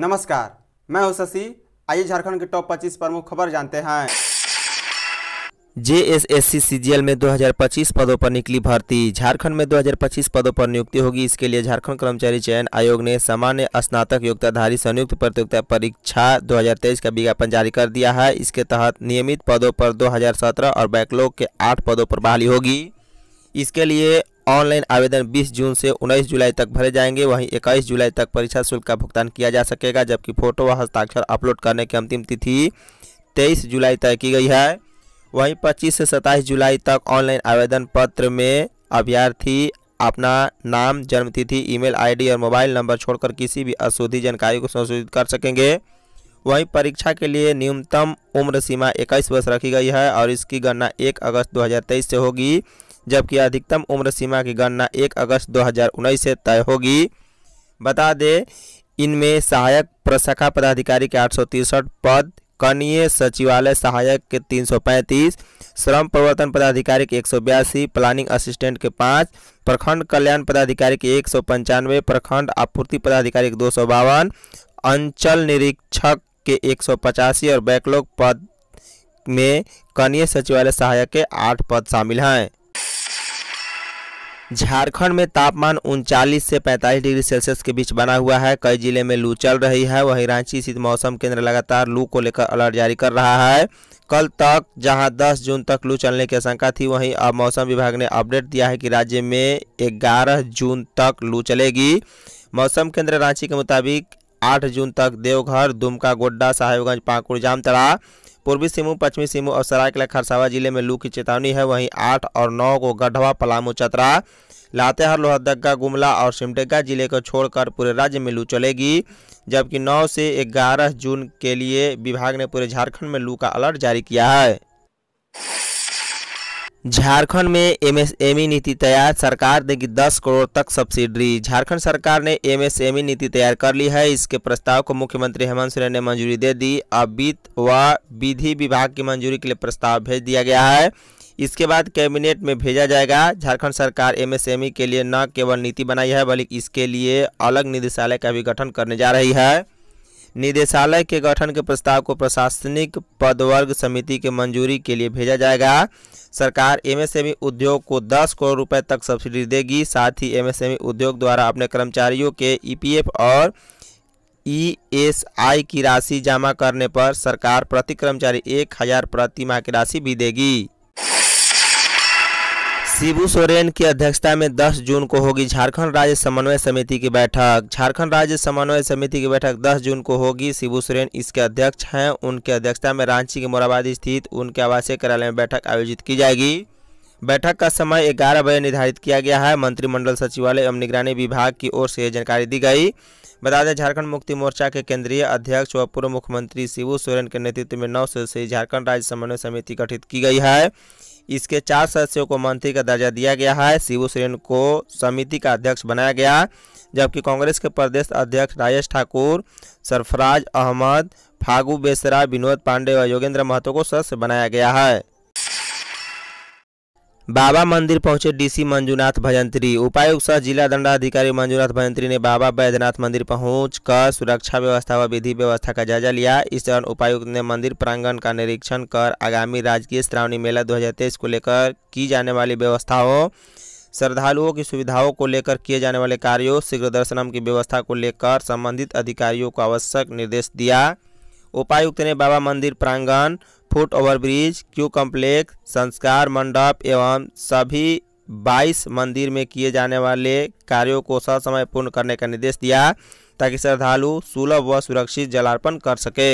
नमस्कार मैं हूं शशि आइए झारखंड के टॉप 25 प्रमुख खबर जानते हैं जी एल में 2025 पदों पर निकली भर्ती झारखंड में 2025 पदों पर नियुक्ति होगी इसके लिए झारखंड कर्मचारी चयन आयोग ने सामान्य स्नातक योग्यताधारी संयुक्त प्रतियोगिता परीक्षा 2023 का विज्ञापन जारी कर दिया है इसके तहत नियमित पदों पर 2017 और बैकलॉग के आठ पदों पर बहाली होगी इसके लिए ऑनलाइन आवेदन 20 जून से 19 जुलाई तक भरे जाएंगे वहीं 21 जुलाई तक परीक्षा शुल्क का भुगतान किया जा सकेगा जबकि फोटो व हस्ताक्षर अपलोड करने की अंतिम तिथि 23 जुलाई तय की गई है वहीं 25 से 27 जुलाई तक ऑनलाइन आवेदन पत्र में अभ्यर्थी अपना नाम जन्मतिथि ईमेल आई और मोबाइल नंबर छोड़कर किसी भी अशुद्धि जानकारी को संशोधित कर सकेंगे वहीं परीक्षा के लिए न्यूनतम उम्र सीमा 21 वर्ष रखी गई है और इसकी गणना 1 अगस्त 2023 से होगी जबकि अधिकतम उम्र सीमा की गणना एक अगस्त 2019 से तय होगी बता दें इनमें सहायक प्रशाखा पदाधिकारी के आठ पद कनीय सचिवालय सहायक के 335, श्रम प्रवर्तन पदाधिकारी के एक प्लानिंग असिस्टेंट के पाँच प्रखंड कल्याण पदाधिकारी के एक प्रखंड आपूर्ति पदाधिकारी के दो अंचल निरीक्षक के एक और बैकलॉग पद में कनीय सचिवालय सहायक के आठ पद शामिल हैं झारखंड में तापमान उनचालीस से 45 डिग्री सेल्सियस के बीच बना हुआ है कई जिले में लू चल रही है वहीं रांची स्थित मौसम केंद्र लगातार लू को लेकर अलर्ट जारी कर रहा है कल तक जहां 10 जून तक लू चलने की आशंका थी वहीं अब मौसम विभाग ने अपडेट दिया है कि राज्य में 11 जून तक लू चलेगी मौसम केंद्र रांची के मुताबिक आठ जून तक देवघर दुमका गोड्डा साहेबगंज पाकुड़ जामतड़ा पूर्वी सिंहभूम पश्चिमी सिंहभूम और सरायकला खरसावा जिले में लू की चेतावनी है वहीं आठ और नौ को गढ़वा पलामू चतरा लातेहार लोहरदगा गुमला और सिमडेगा जिले को छोड़कर पूरे राज्य में लू चलेगी जबकि 9 से 11 जून के लिए विभाग ने पूरे झारखंड में लू का अलर्ट जारी किया है झारखंड में एमएसएमई नीति तैयार सरकार देगी 10 करोड़ तक सब्सिडी झारखंड सरकार ने एमएसएमई नीति तैयार कर ली है इसके प्रस्ताव को मुख्यमंत्री हेमंत सोरेन ने मंजूरी दे दी अब वित्त व विधि विभाग की मंजूरी के लिए प्रस्ताव भेज दिया गया है इसके बाद कैबिनेट में भेजा जाएगा झारखंड सरकार एमएसएमई के लिए न केवल नीति बनाई है बल्कि इसके लिए अलग निदेशालय का भी गठन करने जा रही है निदेशालय के गठन के प्रस्ताव को प्रशासनिक पदवर्ग समिति के मंजूरी के लिए भेजा जाएगा सरकार एमएसएमई उद्योग को 10 करोड़ रुपए तक सब्सिडी देगी साथ ही एमएसएमई उद्योग द्वारा अपने कर्मचारियों के ईपीएफ और ईएसआई की राशि जमा करने पर सरकार प्रति कर्मचारी एक हज़ार प्रतिमा की राशि भी देगी शिबू सोरेन की अध्यक्षता में 10 जून को होगी झारखंड राज्य समन्वय समिति की बैठक झारखंड राज्य समन्वय समिति की बैठक 10 जून को होगी शिबू सोरेन इसके अध्यक्ष हैं उनके अध्यक्षता में रांची के मोराबादी स्थित उनके आवासीय कार्यालय में बैठक आयोजित की जाएगी बैठक का समय ग्यारह बजे निर्धारित किया गया है मंत्रिमंडल सचिवालय एवं निगरानी विभाग की ओर से जानकारी दी गई बता दें झारखंड मुक्ति मोर्चा के केंद्रीय अध्यक्ष व पूर्व मुख्यमंत्री शिबू सोरेन के नेतृत्व में नौ सदस्यीय झारखंड राज्य समन्वय समिति गठित की गई है इसके चार सदस्यों को मंत्री का दर्जा दिया गया है शिव सोरेन को समिति का अध्यक्ष बनाया गया जबकि कांग्रेस के प्रदेश अध्यक्ष राजेश ठाकुर सरफराज अहमद फागू बेसरा विनोद पांडे और योगेंद्र महतो को सदस्य बनाया गया है बाबा मंदिर पहुंचे डीसी मंजूनाथ भजंत्री उपायुक्त सह जिला दंडाधिकारी मंजूनाथ भजंत्री ने बाबा बैद्यनाथ मंदिर पहुँच कर सुरक्षा व्यवस्था व विधि व्यवस्था का जायजा लिया इस दौरान उपायुक्त ने मंदिर प्रांगण का निरीक्षण कर आगामी राजकीय श्रावणी मेला दो को लेकर की जाने वाली व्यवस्थाओं श्रद्धालुओं की सुविधाओं को लेकर किए जाने वाले कार्यों शीघ्र दर्शनम की व्यवस्था को लेकर संबंधित अधिकारियों को आवश्यक निर्देश दिया उपायुक्त ने बाबा मंदिर प्रांगण फुट ओवरब्रिज क्यू कॉम्प्लेक्स संस्कार मंडप एवं सभी 22 मंदिर में किए जाने वाले कार्यों को ससमय पूर्ण करने का निर्देश दिया ताकि श्रद्धालु सुलभ व सुरक्षित जलार्पण कर सके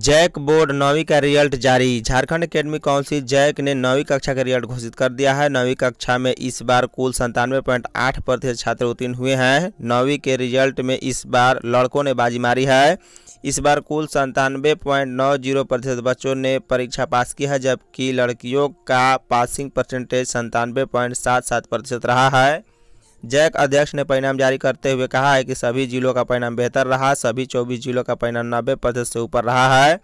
जैक बोर्ड नौवीं का रिजल्ट जारी झारखंड एकेडमी काउंसिल जैक ने नौवीं कक्षा का रिजल्ट घोषित कर दिया है नौवीं कक्षा में इस बार कुल संतानवे पॉइंट आठ प्रतिशत छात्र उत्तीर्ण हुए हैं नौवीं के रिजल्ट में इस बार लड़कों ने बाजी मारी है इस बार कुल संतानवे पॉइंट नौ जीरो प्रतिशत बच्चों ने परीक्षा पास की है जबकि लड़कियों का पासिंग परसेंटेज संतानवे पॉइंट सात सात प्रतिशत रहा है जैक अध्यक्ष ने परिणाम जारी करते हुए कहा है कि सभी जिलों का परिणाम बेहतर रहा सभी चौबीस जिलों का परिणाम नब्बे प्रतिशत से ऊपर रहा है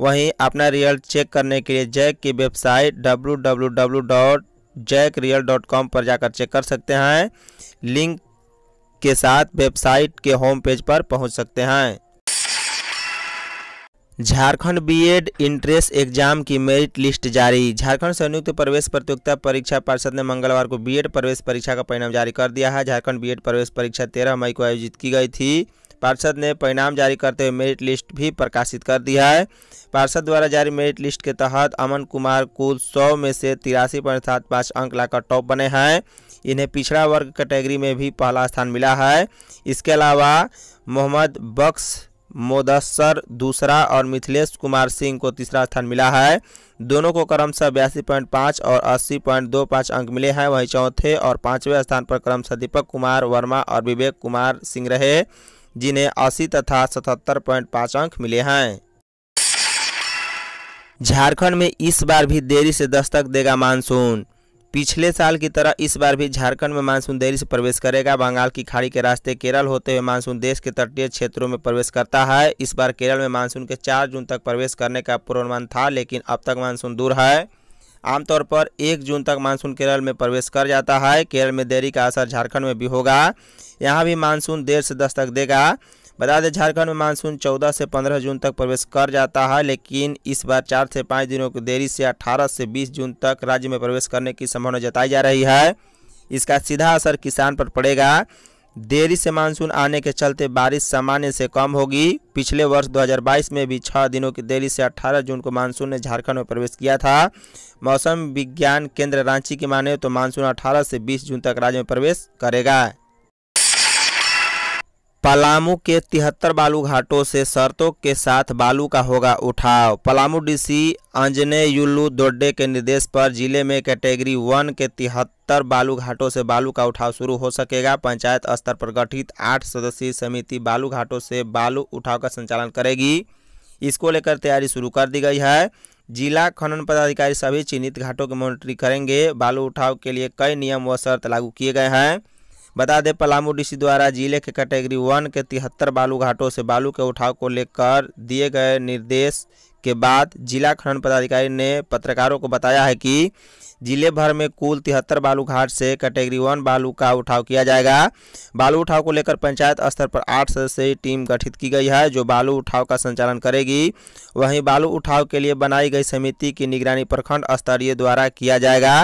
वहीं अपना रियल चेक करने के लिए जैक की वेबसाइट डब्ल्यू पर जाकर चेक कर सकते हैं लिंक के साथ वेबसाइट के होम पेज पर पहुंच सकते हैं झारखंड बीएड इंट्रेंस एग्जाम की मेरिट लिस्ट जारी झारखंड संयुक्त प्रवेश प्रतियोगिता परीक्षा पार्षद ने मंगलवार को बीएड प्रवेश परीक्षा का परिणाम जारी कर दिया है झारखंड बीएड प्रवेश परीक्षा तेरह मई को आयोजित की गई थी पार्षद ने परिणाम जारी करते हुए मेरिट लिस्ट भी प्रकाशित कर दिया है पार्षद द्वारा जारी मेरिट लिस्ट के तहत अमन कुमार कुल सौ में से तिरासी पॉइंट सात पाँच अंक लाकर टॉप बने हैं इन्हें पिछड़ा वर्ग कैटेगरी में भी पहला स्थान मिला है इसके अलावा मोहम्मद बक्स मोदस्सर दूसरा और मिथिलेश कुमार सिंह को तीसरा स्थान मिला है दोनों को क्रमशः बयासी पॉइंट पाँच और अस्सी पॉइंट दो पाँच अंक मिले हैं वहीं चौथे और पाँचवें स्थान पर क्रमशः दीपक कुमार वर्मा और विवेक कुमार सिंह रहे जिन्हें अस्सी तथा सतहत्तर पॉइंट पाँच अंक मिले हैं झारखंड में इस बार भी देरी से दस्तक देगा मानसून पिछले साल की तरह इस बार भी झारखंड में मानसून देरी से प्रवेश करेगा बंगाल की खाड़ी के रास्ते केरल होते हुए मानसून देश के तटीय क्षेत्रों में प्रवेश करता है इस बार केरल में मानसून के 4 जून तक प्रवेश करने का पूर्वानुमान था लेकिन अब तक मानसून दूर है आमतौर पर 1 जून तक मानसून केरल में प्रवेश कर जाता है केरल में देरी का असर झारखंड में भी होगा यहाँ भी मानसून देर से दस्तक देगा बता दें झारखंड में मानसून 14 से 15 जून तक प्रवेश कर जाता है लेकिन इस बार चार से पाँच दिनों की देरी से 18 से 20 जून तक राज्य में प्रवेश करने की संभावना जताई जा रही है इसका सीधा असर किसान पर पड़ेगा देरी से मानसून आने के चलते बारिश सामान्य से कम होगी पिछले वर्ष 2022 में भी छः दिनों की देरी से 18 जून को मानसून ने झारखंड में प्रवेश किया था मौसम विज्ञान केंद्र रांची की माने तो मानसून 18 से 20 जून तक राज्य में प्रवेश करेगा पलामू के तिहत्तर बालू घाटों से शर्तों के साथ बालू का होगा उठाव पलामू डीसी अंजने युल्लू दोड्डे के निर्देश पर जिले में कैटेगरी वन के तिहत्तर बालू घाटों से बालू का उठाव शुरू हो सकेगा पंचायत स्तर पर गठित आठ सदस्यीय समिति बालू घाटों से बालू उठाव का संचालन करेगी इसको लेकर तैयारी शुरू कर दी गई है जिला खनन पदाधिकारी सभी चिन्हित घाटों की मॉनिटरिंग करेंगे बालू उठाव के लिए कई नियम व शर्त लागू किए गए हैं बता दें पलामू डीसी द्वारा जिले के कैटेगरी वन के तिहत्तर बालू घाटों से बालू के उठाव को लेकर दिए गए निर्देश के बाद जिला खनन पदाधिकारी ने पत्रकारों को बताया है कि जिले भर में कुल तिहत्तर बालू घाट से कैटेगरी वन बालू का उठाव किया जाएगा बालू उठाव को लेकर पंचायत स्तर पर आठ सदस्यीय टीम गठित की गई है जो बालू उठाव का संचालन करेगी वहीं बालू उठाव के लिए बनाई गई समिति की निगरानी प्रखंड स्तरीय द्वारा किया जाएगा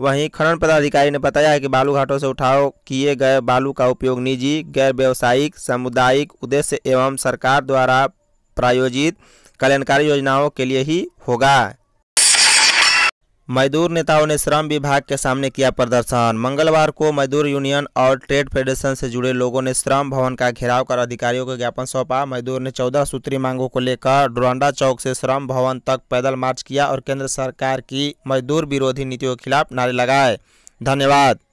वहीं खनन पदाधिकारी ने बताया है कि बालू घाटों से उठाव किए गए बालू का उपयोग निजी गैर व्यावसायिक सामुदायिक उद्देश्य एवं सरकार द्वारा प्रायोजित कल्याणकारी योजनाओं के लिए ही होगा मजदूर नेताओं ने श्रम विभाग के सामने किया प्रदर्शन मंगलवार को मजदूर यूनियन और ट्रेड फेडरेशन से जुड़े लोगों ने श्रम भवन का घेराव कर अधिकारियों को ज्ञापन सौंपा मजदूर ने चौदह सूत्री मांगों को लेकर डोरंडा चौक से श्रम भवन तक पैदल मार्च किया और केंद्र सरकार की मजदूर विरोधी नीतियों के खिलाफ नारे लगाए धन्यवाद